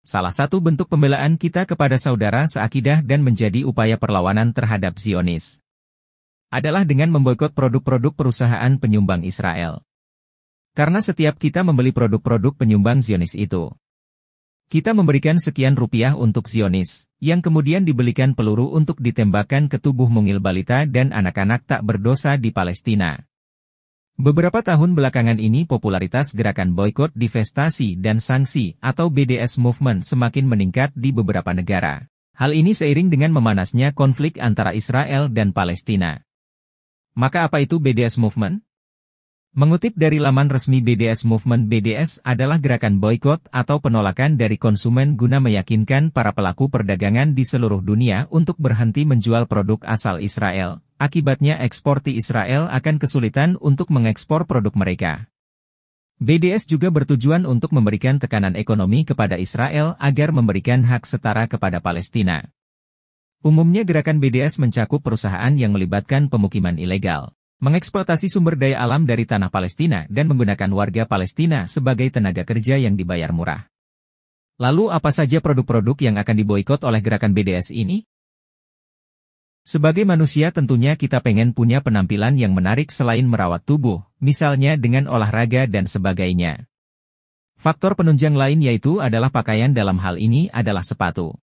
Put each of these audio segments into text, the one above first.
Salah satu bentuk pembelaan kita kepada saudara seakidah dan menjadi upaya perlawanan terhadap Zionis adalah dengan memboikot produk-produk perusahaan penyumbang Israel. Karena setiap kita membeli produk-produk penyumbang Zionis itu. Kita memberikan sekian rupiah untuk Zionis, yang kemudian dibelikan peluru untuk ditembakkan ke tubuh mungil balita dan anak-anak tak berdosa di Palestina. Beberapa tahun belakangan ini popularitas gerakan boykot divestasi dan sanksi atau BDS movement semakin meningkat di beberapa negara. Hal ini seiring dengan memanasnya konflik antara Israel dan Palestina. Maka apa itu BDS movement? Mengutip dari laman resmi BDS Movement BDS adalah gerakan boykot atau penolakan dari konsumen guna meyakinkan para pelaku perdagangan di seluruh dunia untuk berhenti menjual produk asal Israel. Akibatnya ekspor di Israel akan kesulitan untuk mengekspor produk mereka. BDS juga bertujuan untuk memberikan tekanan ekonomi kepada Israel agar memberikan hak setara kepada Palestina. Umumnya gerakan BDS mencakup perusahaan yang melibatkan pemukiman ilegal mengeksploitasi sumber daya alam dari tanah Palestina dan menggunakan warga Palestina sebagai tenaga kerja yang dibayar murah. Lalu apa saja produk-produk yang akan diboikot oleh gerakan BDS ini? Sebagai manusia tentunya kita pengen punya penampilan yang menarik selain merawat tubuh, misalnya dengan olahraga dan sebagainya. Faktor penunjang lain yaitu adalah pakaian dalam hal ini adalah sepatu.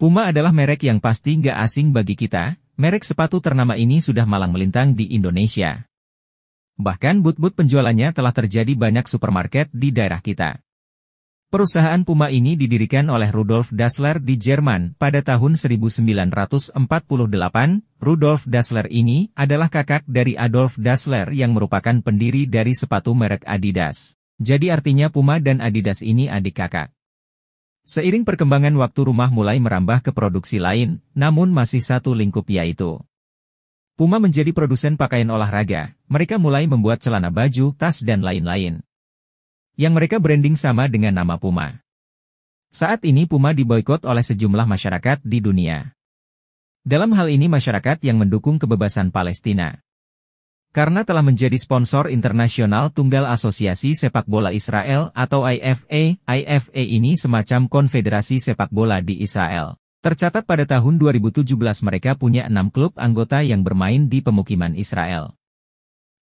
Puma adalah merek yang pasti nggak asing bagi kita, Merek sepatu ternama ini sudah malang melintang di Indonesia. Bahkan but-but penjualannya telah terjadi banyak supermarket di daerah kita. Perusahaan Puma ini didirikan oleh Rudolf Dassler di Jerman pada tahun 1948. Rudolf Dassler ini adalah kakak dari Adolf Dassler yang merupakan pendiri dari sepatu merek Adidas. Jadi artinya Puma dan Adidas ini adik kakak. Seiring perkembangan waktu rumah mulai merambah ke produksi lain, namun masih satu lingkup yaitu. Puma menjadi produsen pakaian olahraga, mereka mulai membuat celana baju, tas dan lain-lain. Yang mereka branding sama dengan nama Puma. Saat ini Puma diboykot oleh sejumlah masyarakat di dunia. Dalam hal ini masyarakat yang mendukung kebebasan Palestina. Karena telah menjadi sponsor internasional tunggal Asosiasi Sepak Bola Israel atau IFA, IFA ini semacam konfederasi sepak bola di Israel. Tercatat pada tahun 2017 mereka punya enam klub anggota yang bermain di pemukiman Israel.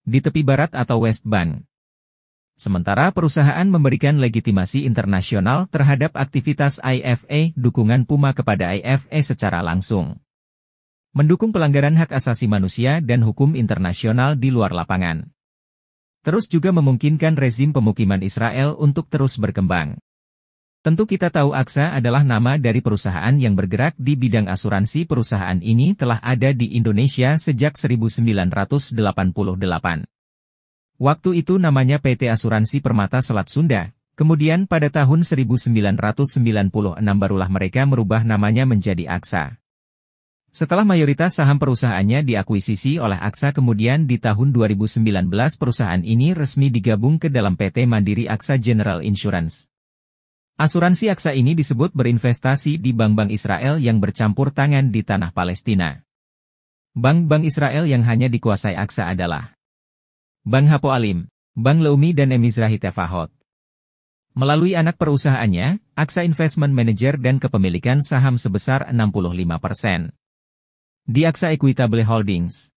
Di tepi barat atau West Bank. Sementara perusahaan memberikan legitimasi internasional terhadap aktivitas IFA, dukungan Puma kepada IFA secara langsung mendukung pelanggaran hak asasi manusia dan hukum internasional di luar lapangan. Terus juga memungkinkan rezim pemukiman Israel untuk terus berkembang. Tentu kita tahu AXA adalah nama dari perusahaan yang bergerak di bidang asuransi perusahaan ini telah ada di Indonesia sejak 1988. Waktu itu namanya PT Asuransi Permata Selat Sunda, kemudian pada tahun 1996 barulah mereka merubah namanya menjadi AXA. Setelah mayoritas saham perusahaannya diakuisisi oleh Axa, kemudian di tahun 2019 perusahaan ini resmi digabung ke dalam PT Mandiri Axa General Insurance. Asuransi Axa ini disebut berinvestasi di bank-bank Israel yang bercampur tangan di tanah Palestina. Bank-bank Israel yang hanya dikuasai Axa adalah Bank Hapo Alim, Bank Leumi dan Emizrahi Tefahot. Melalui anak perusahaannya, Axa Investment Manager dan kepemilikan saham sebesar 65 di Aksa Equitable Holdings.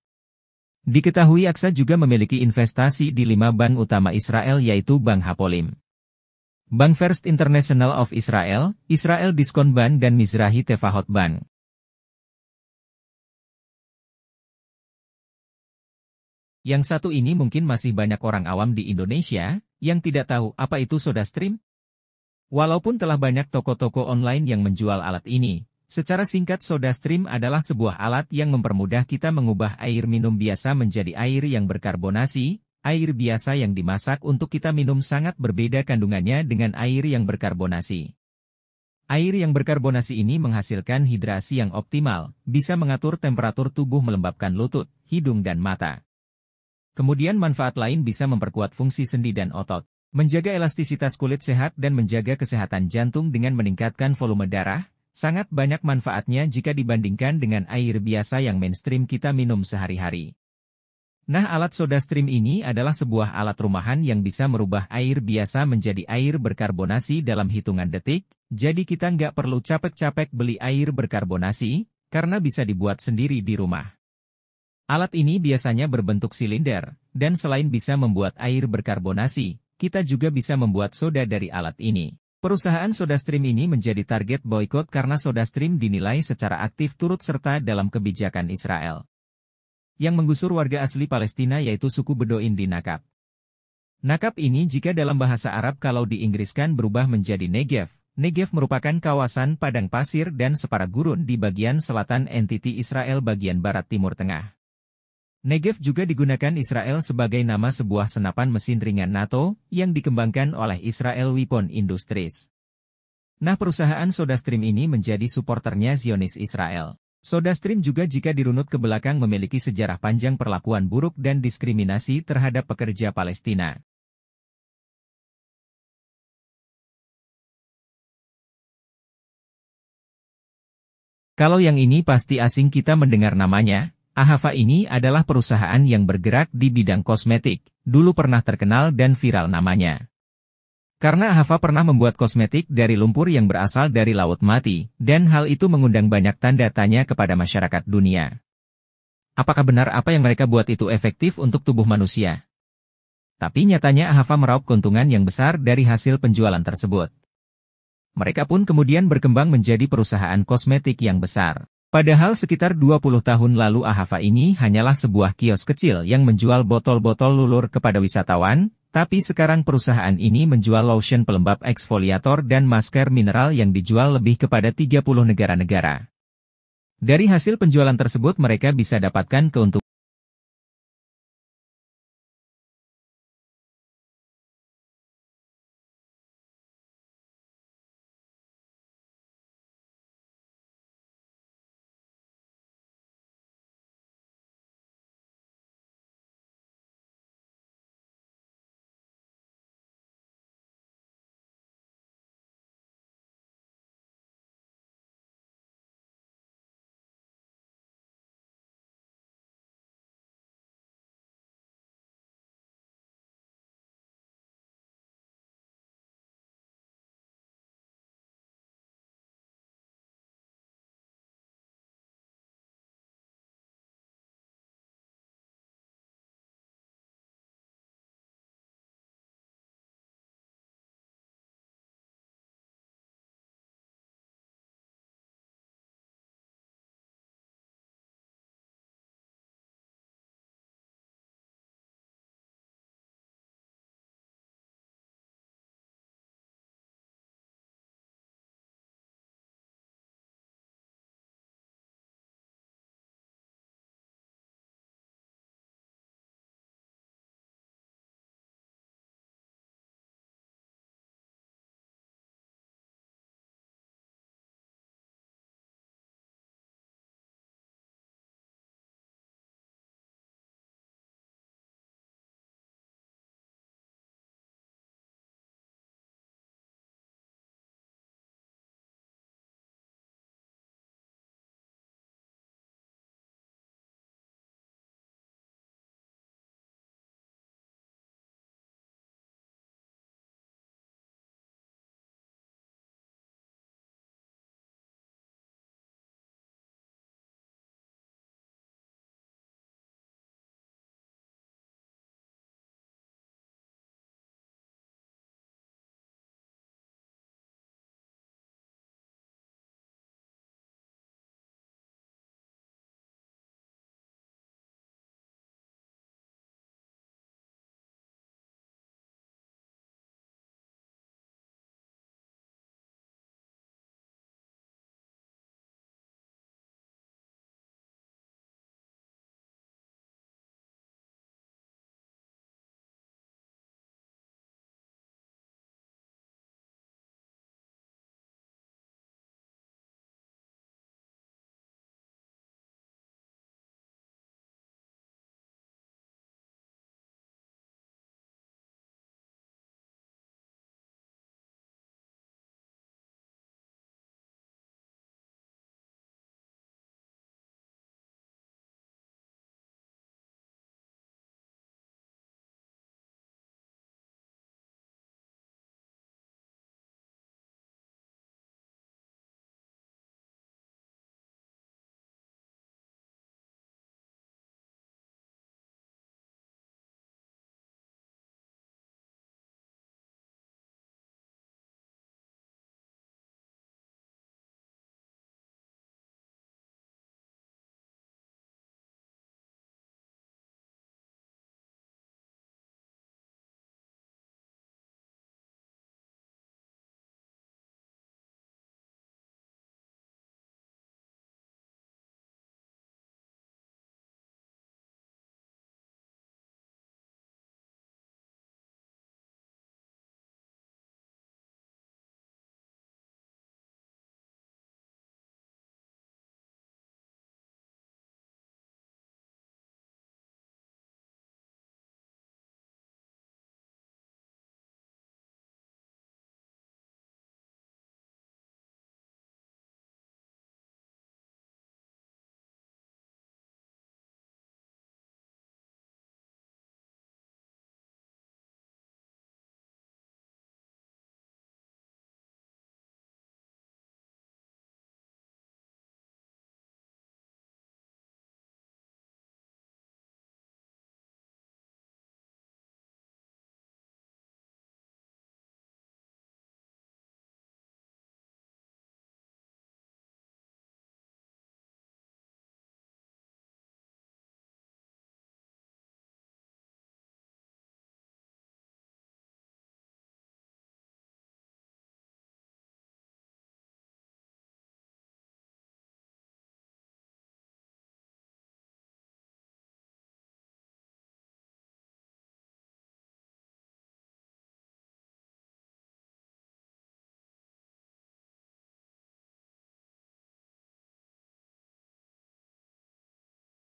Diketahui Aksa juga memiliki investasi di lima bank utama Israel yaitu Bank Hapolim. Bank First International of Israel, Israel Diskon Bank dan Mizrahi Tefahot Bank. Yang satu ini mungkin masih banyak orang awam di Indonesia yang tidak tahu apa itu soda stream. Walaupun telah banyak toko-toko online yang menjual alat ini, Secara singkat soda stream adalah sebuah alat yang mempermudah kita mengubah air minum biasa menjadi air yang berkarbonasi, air biasa yang dimasak untuk kita minum sangat berbeda kandungannya dengan air yang berkarbonasi. Air yang berkarbonasi ini menghasilkan hidrasi yang optimal, bisa mengatur temperatur tubuh melembabkan lutut, hidung dan mata. Kemudian manfaat lain bisa memperkuat fungsi sendi dan otot, menjaga elastisitas kulit sehat dan menjaga kesehatan jantung dengan meningkatkan volume darah, Sangat banyak manfaatnya jika dibandingkan dengan air biasa yang mainstream kita minum sehari-hari. Nah alat soda stream ini adalah sebuah alat rumahan yang bisa merubah air biasa menjadi air berkarbonasi dalam hitungan detik, jadi kita nggak perlu capek-capek beli air berkarbonasi, karena bisa dibuat sendiri di rumah. Alat ini biasanya berbentuk silinder, dan selain bisa membuat air berkarbonasi, kita juga bisa membuat soda dari alat ini. Perusahaan SodaStream ini menjadi target boykot karena SodaStream dinilai secara aktif turut serta dalam kebijakan Israel yang menggusur warga asli Palestina yaitu suku Bedouin di Nakab. Nakab ini jika dalam bahasa Arab kalau di diinggriskan berubah menjadi Negev. Negev merupakan kawasan padang pasir dan separa gurun di bagian selatan entiti Israel bagian barat timur tengah. Negev juga digunakan Israel sebagai nama sebuah senapan mesin ringan NATO yang dikembangkan oleh Israel Weapon Industries. Nah perusahaan SodaStream ini menjadi suporternya Zionis Israel. SodaStream juga jika dirunut ke belakang memiliki sejarah panjang perlakuan buruk dan diskriminasi terhadap pekerja Palestina. Kalau yang ini pasti asing kita mendengar namanya, Ahava ini adalah perusahaan yang bergerak di bidang kosmetik, dulu pernah terkenal dan viral namanya. Karena Ahava pernah membuat kosmetik dari lumpur yang berasal dari Laut Mati, dan hal itu mengundang banyak tanda tanya kepada masyarakat dunia. Apakah benar apa yang mereka buat itu efektif untuk tubuh manusia? Tapi nyatanya Ahava meraup keuntungan yang besar dari hasil penjualan tersebut. Mereka pun kemudian berkembang menjadi perusahaan kosmetik yang besar. Padahal sekitar 20 tahun lalu Ahava ini hanyalah sebuah kios kecil yang menjual botol-botol lulur kepada wisatawan, tapi sekarang perusahaan ini menjual lotion pelembab eksfoliator dan masker mineral yang dijual lebih kepada 30 negara-negara. Dari hasil penjualan tersebut mereka bisa dapatkan keuntungan.